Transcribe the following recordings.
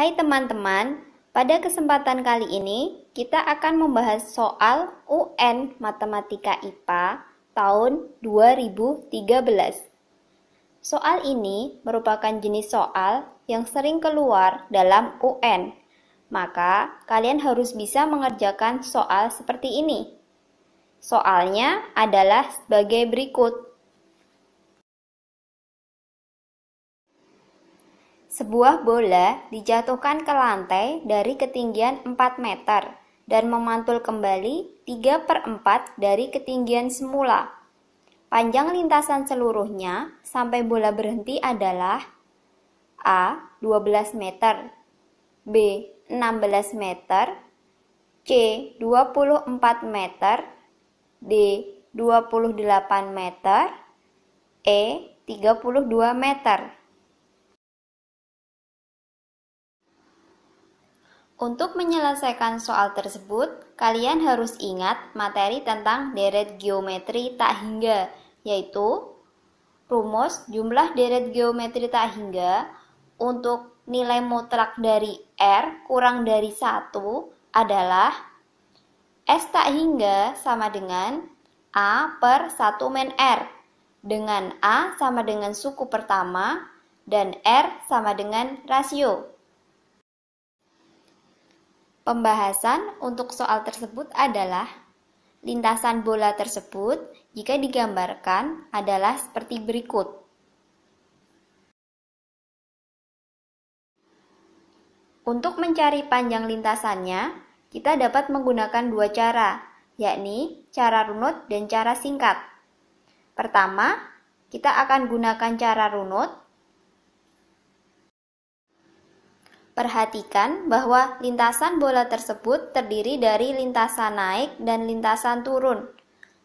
Hai teman-teman, pada kesempatan kali ini kita akan membahas soal UN Matematika IPA tahun 2013. Soal ini merupakan jenis soal yang sering keluar dalam UN. Maka, kalian harus bisa mengerjakan soal seperti ini. Soalnya adalah sebagai berikut. Sebuah bola dijatuhkan ke lantai dari ketinggian 4 meter dan memantul kembali 3 per 4 dari ketinggian semula. Panjang lintasan seluruhnya sampai bola berhenti adalah A. 12 meter B. 16 meter C. 24 meter D. 28 meter E. 32 meter Untuk menyelesaikan soal tersebut, kalian harus ingat materi tentang deret geometri tak hingga, yaitu rumus jumlah deret geometri tak hingga untuk nilai mutlak dari R kurang dari 1 adalah S tak hingga sama dengan A per 1 men R dengan A sama dengan suku pertama dan R sama dengan rasio. Pembahasan untuk soal tersebut adalah lintasan bola tersebut jika digambarkan adalah seperti berikut. Untuk mencari panjang lintasannya, kita dapat menggunakan dua cara, yakni cara runut dan cara singkat. Pertama, kita akan gunakan cara runut Perhatikan bahwa lintasan bola tersebut terdiri dari lintasan naik dan lintasan turun.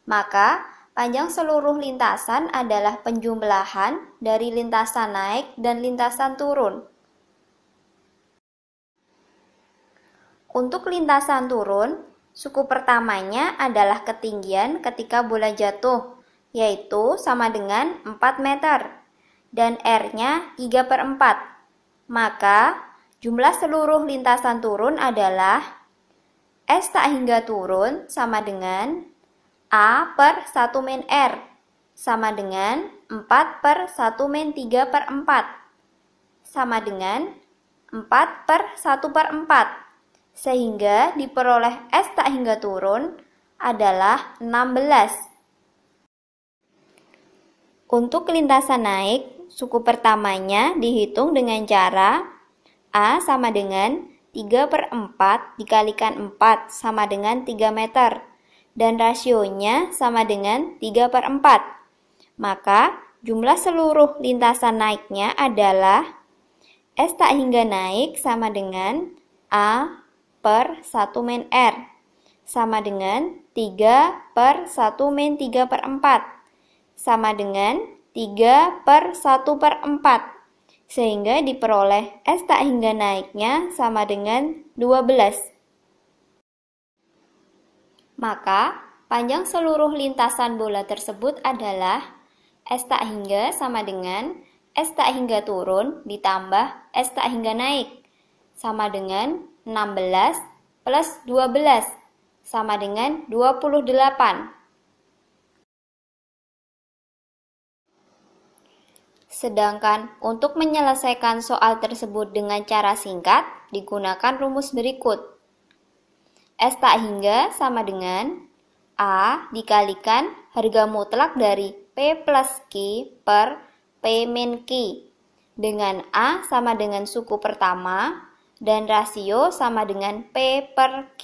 Maka, panjang seluruh lintasan adalah penjumlahan dari lintasan naik dan lintasan turun. Untuk lintasan turun, suku pertamanya adalah ketinggian ketika bola jatuh, yaitu sama dengan 4 meter, dan R-nya 3 per 4. Maka, Jumlah seluruh lintasan turun adalah S tak hingga turun sama dengan A per 1 min R sama dengan 4 per 1 min 3 per 4 sama dengan 4 per 1 per 4 sehingga diperoleh S tak hingga turun adalah 16. Untuk lintasan naik, suku pertamanya dihitung dengan cara A sama dengan 3 per 4 dikalikan 4 sama dengan 3 meter. Dan rasionya sama dengan 3 per 4. Maka jumlah seluruh lintasan naiknya adalah S tak hingga naik sama dengan A per 1 min R sama dengan 3 per 1 min 3 per 4 sama dengan 3 per 1 per 4 sehingga diperoleh S tak hingga naiknya sama dengan 12. Maka, panjang seluruh lintasan bola tersebut adalah S tak hingga sama dengan S tak hingga turun ditambah S tak hingga naik sama dengan 16 plus 12 sama dengan 28. Sedangkan untuk menyelesaikan soal tersebut dengan cara singkat digunakan rumus berikut. S tak hingga sama dengan A dikalikan harga mutlak dari P plus Q per P min Q dengan A sama dengan suku pertama dan rasio sama dengan P per Q.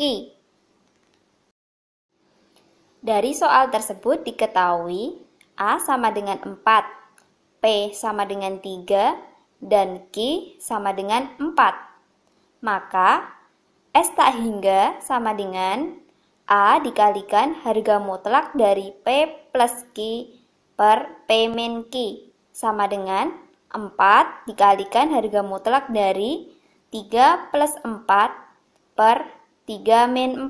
Dari soal tersebut diketahui A sama dengan 4 P sama dengan 3 dan Q sama dengan 4. Maka S tak hingga sama dengan A dikalikan harga mutlak dari P plus Q per P min Q sama dengan 4 dikalikan harga mutlak dari 3 plus 4 per 3 min 4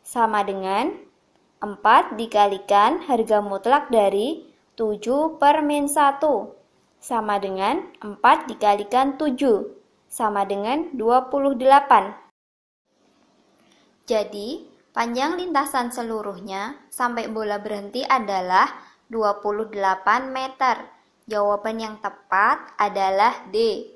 sama dengan 4 dikalikan harga mutlak dari 7 per min 1 sama dengan 4 dikalikan 7 sama dengan 28. Jadi, panjang lintasan seluruhnya sampai bola berhenti adalah 28 meter. Jawaban yang tepat adalah D.